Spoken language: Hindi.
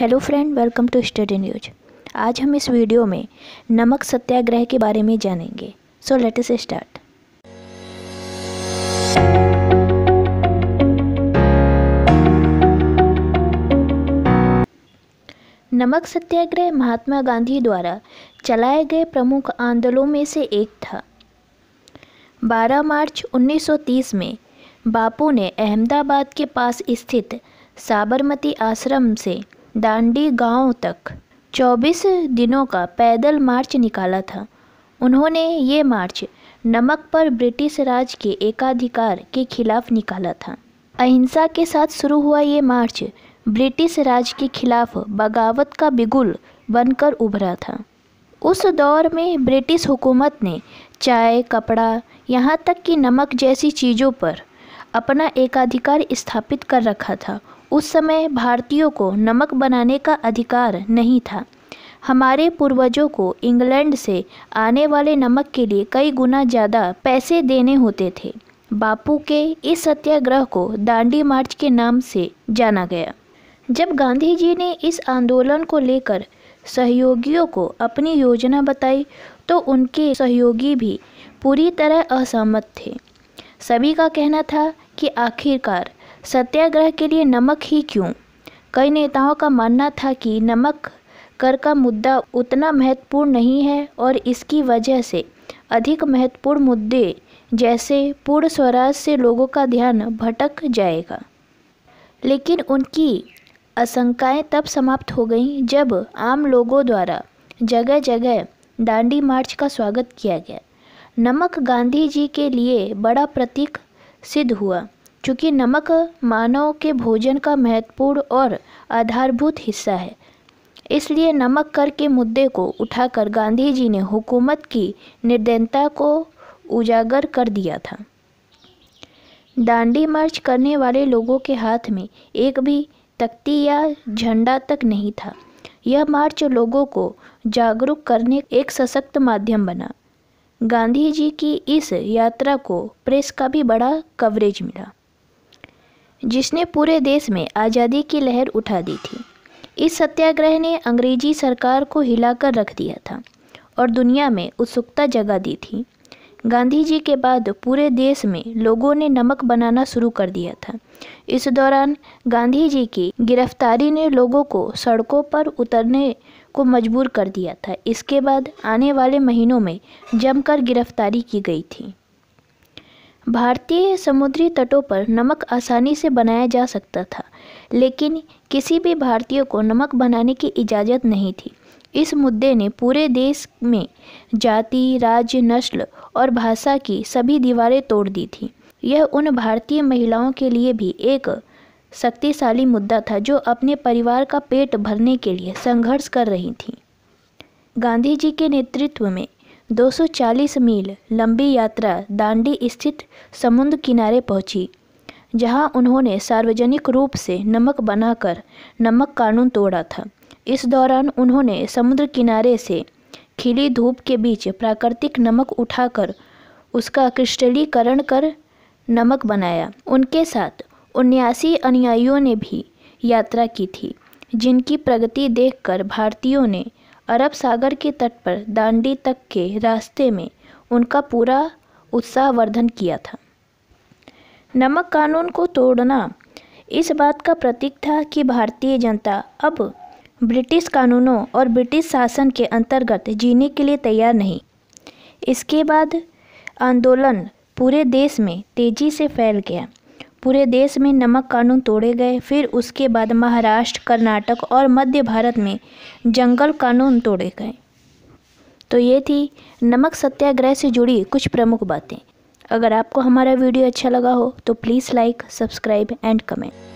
hello friend welcome to study news आज हम इस वीडियो में नमक सत्याग्रह के बारे में जानेंगे सो लेट अस स्टार्ट नमक सत्याग्रह महात्मा गांधी द्वारा चलाए गए प्रमुख आंदोलनों में से एक था 12 मार्च 1930 में बापू ने अहमदाबाद के पास स्थित साबरमती आश्रम से दांडी गांव तक 24 दिनों का पैदल मार्च निकाला था उन्होंने ये मार्च नमक पर ब्रिटिश राज के एकाधिकार के खिलाफ निकाला था अहिंसा के साथ शुरू हुआ ये मार्च ब्रिटिश राज के खिलाफ बगावत का बिगुल बनकर उभरा था उस दौर में ब्रिटिश हुकूमत ने चाय कपड़ा यहाँ तक कि नमक जैसी चीज़ों पर अपना एकाधिकार स्थापित कर रखा था उस समय भारतीयों को नमक बनाने का अधिकार नहीं था हमारे पूर्वजों को इंग्लैंड से आने वाले नमक के लिए कई गुना ज़्यादा पैसे देने होते थे बापू के इस सत्याग्रह को दांडी मार्च के नाम से जाना गया जब गांधी जी ने इस आंदोलन को लेकर सहयोगियों को अपनी योजना बताई तो उनके सहयोगी भी पूरी तरह असहमत थे सभी का कहना था कि आखिरकार सत्याग्रह के लिए नमक ही क्यों कई नेताओं का मानना था कि नमक कर का मुद्दा उतना महत्वपूर्ण नहीं है और इसकी वजह से अधिक महत्वपूर्ण मुद्दे जैसे पूर्ण स्वराज से लोगों का ध्यान भटक जाएगा लेकिन उनकी आशंकाएं तब समाप्त हो गईं जब आम लोगों द्वारा जगह जगह दांडी मार्च का स्वागत किया गया नमक गांधी जी के लिए बड़ा प्रतीक सिद्ध हुआ चूँकि नमक मानव के भोजन का महत्वपूर्ण और आधारभूत हिस्सा है इसलिए नमक कर के मुद्दे को उठाकर गांधी जी ने हुकूमत की निर्दयता को उजागर कर दिया था दांडी मार्च करने वाले लोगों के हाथ में एक भी तख्ती या झंडा तक नहीं था यह मार्च लोगों को जागरूक करने एक सशक्त माध्यम बना गांधी जी की इस यात्रा को प्रेस का भी बड़ा कवरेज मिला जिसने पूरे देश में आज़ादी की लहर उठा दी थी इस सत्याग्रह ने अंग्रेजी सरकार को हिलाकर रख दिया था और दुनिया में उत्सुकता जगा दी थी गांधी जी के बाद पूरे देश में लोगों ने नमक बनाना शुरू कर दिया था इस दौरान गांधी जी की गिरफ्तारी ने लोगों को सड़कों पर उतरने को मजबूर कर दिया था इसके बाद आने वाले महीनों में जमकर गिरफ्तारी की गई थी भारतीय समुद्री तटों पर नमक आसानी से बनाया जा सकता था लेकिन किसी भी भारतीय को नमक बनाने की इजाज़त नहीं थी इस मुद्दे ने पूरे देश में जाति राज्य नस्ल और भाषा की सभी दीवारें तोड़ दी थी यह उन भारतीय महिलाओं के लिए भी एक शक्तिशाली मुद्दा था जो अपने परिवार का पेट भरने के लिए संघर्ष कर रही थी गांधी जी के नेतृत्व में 240 मील लंबी यात्रा दांडी स्थित समुद्र किनारे पहुंची जहां उन्होंने सार्वजनिक रूप से नमक बनाकर नमक कानून तोड़ा था इस दौरान उन्होंने समुद्र किनारे से खिली धूप के बीच प्राकृतिक नमक उठाकर उसका क्रिस्टलीकरण कर नमक बनाया उनके साथ उन्यासी अनुयायियों ने भी यात्रा की थी जिनकी प्रगति देखकर भारतीयों ने अरब सागर के तट पर दांडी तक के रास्ते में उनका पूरा उत्साहवर्धन किया था नमक कानून को तोड़ना इस बात का प्रतीक था कि भारतीय जनता अब ब्रिटिश कानूनों और ब्रिटिश शासन के अंतर्गत जीने के लिए तैयार नहीं इसके बाद आंदोलन पूरे देश में तेज़ी से फैल गया पूरे देश में नमक कानून तोड़े गए फिर उसके बाद महाराष्ट्र कर्नाटक और मध्य भारत में जंगल कानून तोड़े गए तो ये थी नमक सत्याग्रह से जुड़ी कुछ प्रमुख बातें अगर आपको हमारा वीडियो अच्छा लगा हो तो please like subscribe and comment